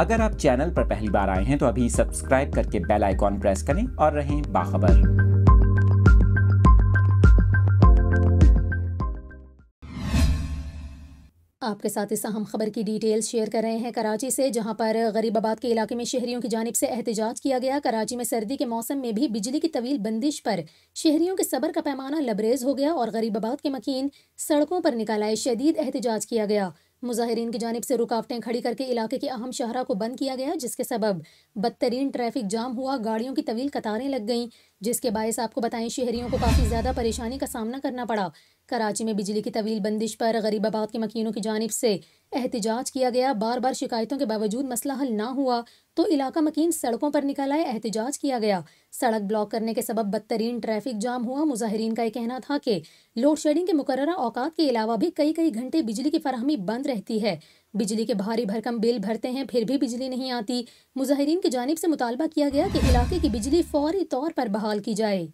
अगर आप चैनल पर पहली बार आए हैं तो अभी सब्सक्राइब करके बेल आइकॉन प्रेस करें और रहें बाखबर आपके साथ इस अहम खबर की डिटेल शेयर कर रहे हैं कराची से जहां पर गरीब आबाद के इलाके में शहरियों की जानब से एहतजाज किया गया कराची में सर्दी के मौसम में भी बिजली की तवील बंदिश पर शहरियों के सबर का पैमाना लबरेज हो गया और गरीब आबाद के मकीन सड़कों पर निकाल आए शदीद एहतजाज किया गया मुजाहरीन की जानब से रुकावटें खड़ी करके इलाके के अहम शहरा को बंद किया गया जिसके सबब बदतरीन ट्रैफिक जाम हुआ गाड़ियों की तवील कतारें लग गईं जिसके बायस आपको बताएं शहरियों को काफ़ी ज़्यादा परेशानी का सामना करना पड़ा कराची में बिजली की तवील बंदिश पर गरीब आबाद के मकीनों की जानब से एहतजाज किया गया बार बार शिकायतों के बावजूद मसला हल ना हुआ तो इलाका मकीन सड़कों पर निकल आए एहतजाज किया गया सड़क ब्लॉक करने के सबब बदतरीन ट्रैफिक जाम हुआ मुजाहरीन का यह कहना था कि लोड शेडिंग के मुकर औकात के अलावा भी कई कई घंटे बिजली की फरहमी बंद रहती है बिजली के भारी भरकम बिल भरते हैं फिर भी बिजली नहीं आती मुजाहरीन की जानब से मुतालबा किया गया कि इलाके की बिजली फौरी तौर पर बहाल की जाए